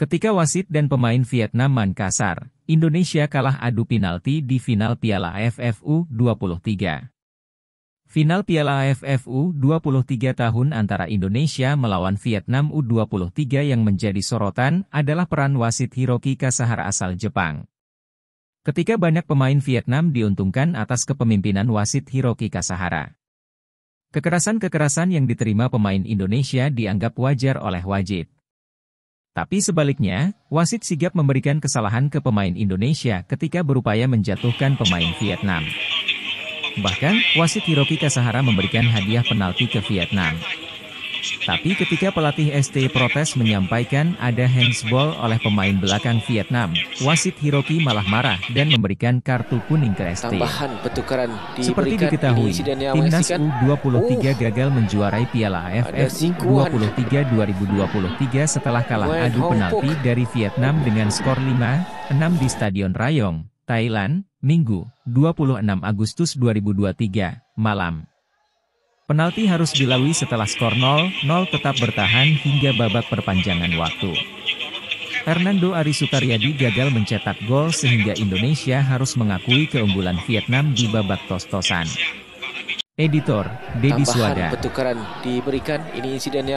Ketika wasit dan pemain Vietnam man kasar, Indonesia kalah adu penalti di final Piala AFF U23. Final Piala AFF U23 tahun antara Indonesia melawan Vietnam U23 yang menjadi sorotan adalah peran wasit Hiroki Kasahara asal Jepang. Ketika banyak pemain Vietnam diuntungkan atas kepemimpinan wasit Hiroki Kasahara. Kekerasan-kekerasan yang diterima pemain Indonesia dianggap wajar oleh wajib. Tapi sebaliknya, wasit sigap memberikan kesalahan ke pemain Indonesia ketika berupaya menjatuhkan pemain Vietnam. Bahkan, wasit Hiroki Kasahara memberikan hadiah penalti ke Vietnam. Tapi ketika pelatih ST protes menyampaikan ada handsball oleh pemain belakang Vietnam, wasit Hiroki malah marah dan memberikan kartu kuning ke ST. Tambahan pertukaran Seperti diketahui, timnas U23 uh, gagal menjuarai Piala AFF U23 2023 setelah kalah adu penalti dari Vietnam dengan skor 5-6 di Stadion Rayong, Thailand, Minggu, 26 Agustus 2023, malam. Penalti harus dilalui setelah skor 0-0 tetap bertahan hingga babak perpanjangan waktu. Hernando Sukaryadi gagal mencetak gol sehingga Indonesia harus mengakui keunggulan Vietnam di babak tos-tosan. Editor, Deddy Suwada. Tambahan petukaran diberikan, ini insiden